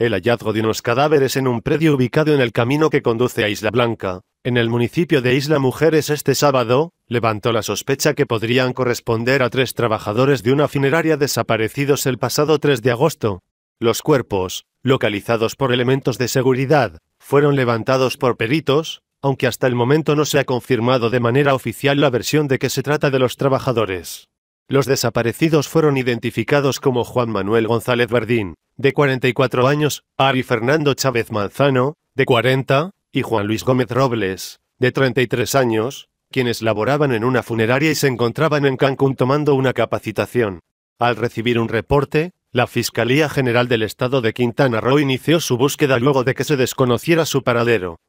El hallazgo de unos cadáveres en un predio ubicado en el camino que conduce a Isla Blanca, en el municipio de Isla Mujeres este sábado, levantó la sospecha que podrían corresponder a tres trabajadores de una funeraria desaparecidos el pasado 3 de agosto. Los cuerpos, localizados por elementos de seguridad, fueron levantados por peritos, aunque hasta el momento no se ha confirmado de manera oficial la versión de que se trata de los trabajadores. Los desaparecidos fueron identificados como Juan Manuel González Verdín, de 44 años, Ari Fernando Chávez Manzano, de 40, y Juan Luis Gómez Robles, de 33 años, quienes laboraban en una funeraria y se encontraban en Cancún tomando una capacitación. Al recibir un reporte, la Fiscalía General del Estado de Quintana Roo inició su búsqueda luego de que se desconociera su paradero.